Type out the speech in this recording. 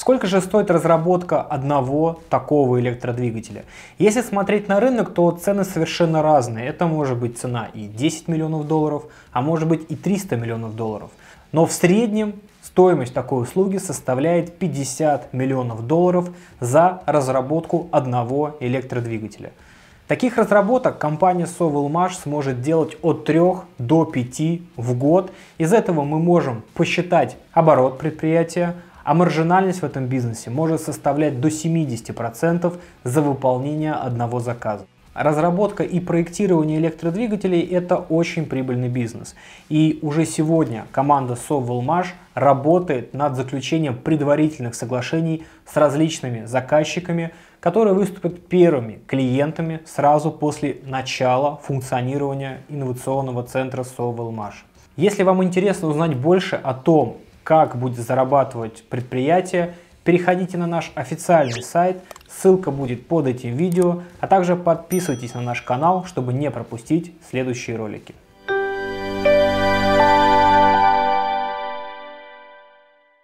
Сколько же стоит разработка одного такого электродвигателя? Если смотреть на рынок, то цены совершенно разные. Это может быть цена и 10 миллионов долларов, а может быть и 300 миллионов долларов. Но в среднем стоимость такой услуги составляет 50 миллионов долларов за разработку одного электродвигателя. Таких разработок компания Sovelmash сможет делать от 3 до 5 в год. Из этого мы можем посчитать оборот предприятия, а маржинальность в этом бизнесе может составлять до 70% за выполнение одного заказа. Разработка и проектирование электродвигателей – это очень прибыльный бизнес. И уже сегодня команда Sovelmash работает над заключением предварительных соглашений с различными заказчиками, которые выступят первыми клиентами сразу после начала функционирования инновационного центра Sovelmash. Если вам интересно узнать больше о том, как будет зарабатывать предприятие, переходите на наш официальный сайт, ссылка будет под этим видео, а также подписывайтесь на наш канал, чтобы не пропустить следующие ролики.